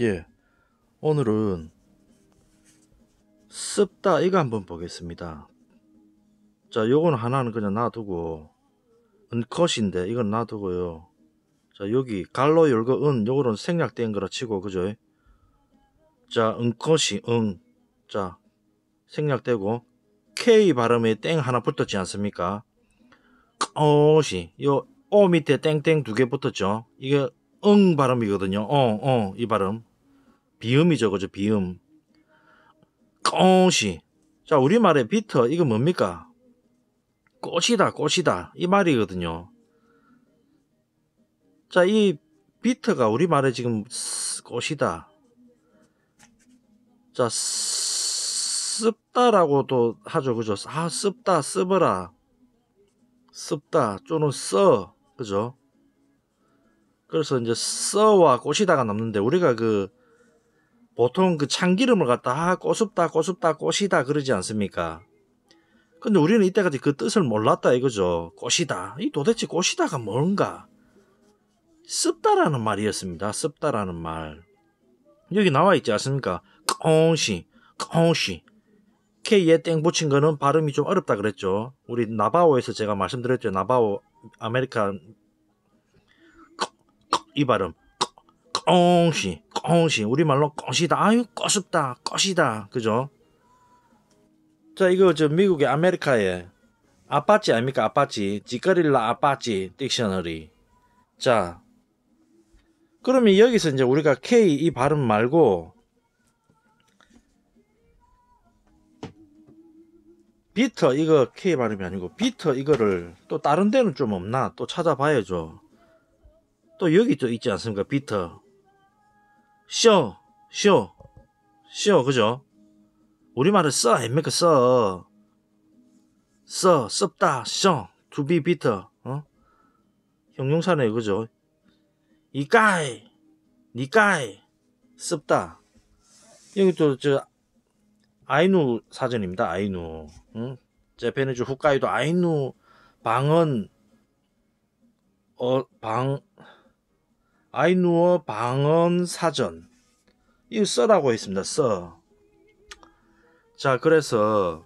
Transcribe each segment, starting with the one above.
예, 오늘은 씁다 이거 한번 보겠습니다. 자, 요건 하나는 그냥 놔두고 은컷인데 이건 놔두고요. 자, 여기 갈로 열거 은 요거는 생략된 거라 치고 그죠? 자, 은컷이 응. 자, 생략되고 K 발음에 땡 하나 붙었지 않습니까? 컷이 요오 밑에 땡땡 두 개 붙었죠. 이게 응 발음이거든요. 어, 어, 이 발음. 비음이죠, 그죠? 비음. 꽃시 자, 우리말의 비터, 이거 뭡니까? 꽃이다, 꽃이다. 이 말이거든요. 자, 이 비트가 우리말에 지금 꽃이다. 자, 씁다라고도 하죠. 그죠? 아, 씁다, 씁어라. 씁다, 쪼는 써. 그죠? 그래서 이제 써와 꼬시다가 남는데 우리가 그 보통 그 참기름을 갖다 아, 꼬숩다 꼬숩다 꼬시다 그러지 않습니까? 근데 우리는 이때까지 그 뜻을 몰랐다 이거죠. 꼬시다. 이 도대체 꼬시다가 뭔가? 씁다라는 말이었습니다. 씁다라는 말. 여기 나와 있지 않습니까? 꽁시, 꽁시. K에 땡 붙인 거는 발음이 좀 어렵다 그랬죠. 우리 나바오에서 제가 말씀드렸죠. 나바오 아메리칸 이 발음 꽁시 꽁시 우리말로 꽁시다 아유 꼬숩다 꼬시다 그죠 자 이거 저 미국의 아메리카에 아빠치 아닙니까 아빠치 지거릴라 아빠치 딕셔너리 자 그러면 여기서 이제 우리가 K 이 발음 말고 비터 이거 K 발음이 아니고 비터 이거를 또 다른 데는 좀 없나 또 찾아봐야죠 또 여기 또 있지 않습니까? 비터. 쇼, 쇼, 쇼, 그죠? 우리말을 써, 엠메크 써. 써, 썩다, 쇼, 두비 비터, 어? 형용사네, 그죠? 이까이, 니까이, 썩다. 여기 도 저, 아이누 사전입니다, 아이누. 응? 제페네주 후카이도 아이누 방언, 어, 방, 아이누어 방언 사전 이거 써라고 했습니다. 써. 자 그래서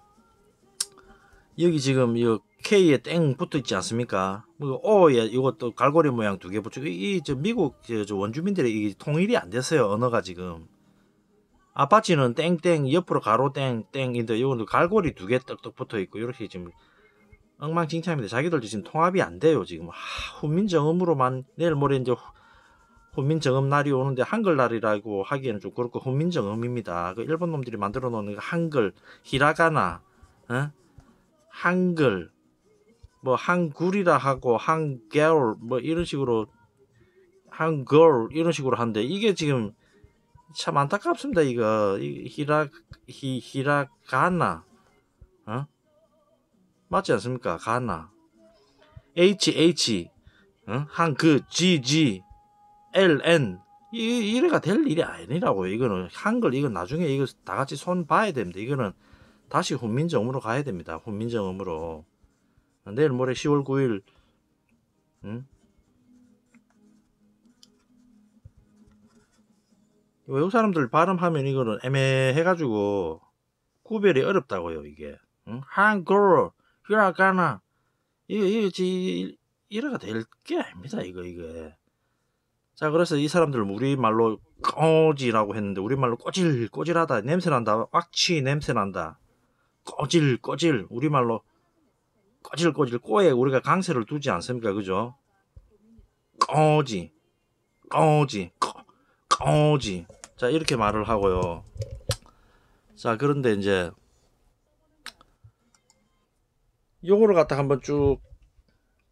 여기 지금 이 K에 땡 붙어 있지 않습니까? O에 뭐, 어, 이것도 갈고리 모양 두 개 붙이고 이저 미국 저 원주민들의 이 통일이 안 됐어요 언어가 지금 아파치는 땡땡 옆으로 가로 땡땡인데 이거는 갈고리 두 개 떡떡 붙어 있고 이렇게 지금 엉망진창인데 자기들도 지금 통합이 안 돼요 지금 아, 훈민정음으로만 내일 모레 이제 혼민정음 날이 오는데 한글날이라고 하기에는 좀 그렇고 혼민정음입니다. 그 일본 놈들이 만들어 놓은 그 한글, 히라가나, 어? 한글, 뭐한글이라 하고 한결 뭐 이런 식으로 한걸 이런 식으로 한데 이게 지금 참 안타깝습니다. 이거 이, 히라 히 히라가나 어? 맞지 않습니까? 가나 H H 어? 한그 G G LN 이, 이래가 될 일이 아니라고 요 이거는 한글 이건 나중에 이거 다 같이 손 봐야 됩니다. 이거는 다시 훈민정음으로 가야 됩니다. 훈민정음으로 내일 모레 10월 9일 응? 외국 사람들 발음하면 이거는 애매해가지고 구별이 어렵다고요 이게 응? 한글 히라가나 이거 이거 지 이래가 될 게 아닙니다 이거 이거 자, 그래서 이 사람들 뭐 우리말로 꺼지라고 했는데 우리말로 꼬질 꼬질하다 냄새 난다 악취 냄새 난다 꼬질 꼬질 우리말로 꼬질 꼬질 꼬에 우리가 강세를 두지 않습니까 그죠 꺼지꺼지꺼지자 이렇게 말을 하고요 자 그런데 이제 요거를 갖다 한번 쭉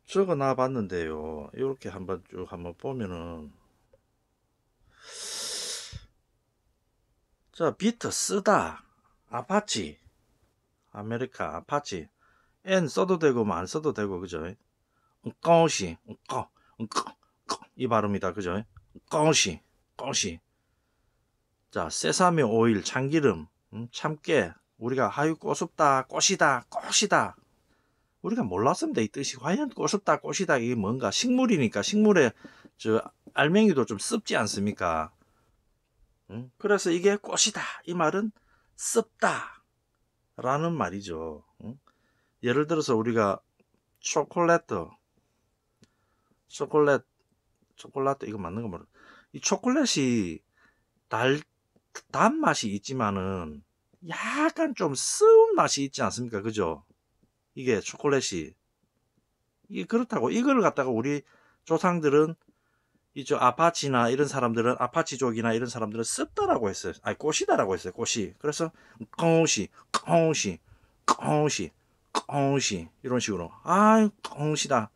적어 놔 봤는데요 이렇게 한번 쭉 한번 보면은 자, 비트 쓰다. 아파치. 아메리카 아파치. N 써도 되고 뭐안 써도 되고 그죠? 꺼시. 꺼. 꺼. 꺼. 이 발음이다. 그죠? 꺼시. 꺼시. 자, 세사미 오일, 참기름, 음, 참깨. 우리가 하유 꼬숩다, 꼬시다꼬시다 우리가 몰랐습니다. 이 뜻이 과연 꼬숩다, 꼬시다 이게 뭔가 식물이니까 식물에 저 알맹이도 좀 씁지 않습니까? 응? 그래서 이게 꽃이다. 이 말은 씁다. 라는 말이죠. 응? 예를 들어서 우리가 초콜릿, 초콜릿, 초콜릿, 이거 맞는 거 모르겠어. 이 초콜릿이 달, 단맛이 있지만은 약간 좀 쓰운 맛이 있지 않습니까? 그죠? 이게 초콜릿이. 이 그렇다고. 이걸 갖다가 우리 조상들은 이쪽 아파치나 이런 사람들은 아파치족이나 이런 사람들은 습다라고 했어요. 아니 꽃이다라고 했어요. 꽃이. 그래서 꽃이, 꽃이, 꽃이, 꽃이 이런 식으로 아 꽃이다.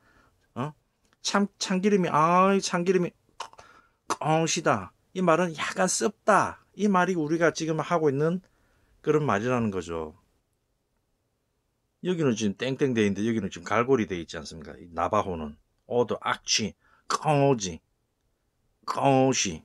어? 참 참기름이 아 참기름이 꽃이다. 이 말은 약간 습다. 이 말이 우리가 지금 하고 있는 그런 말이라는 거죠. 여기는 지금 땡땡 돼 있는데 여기는 지금 갈고리 돼 있지 않습니까? 나바호는 오도 악취, 컹오지 高兴。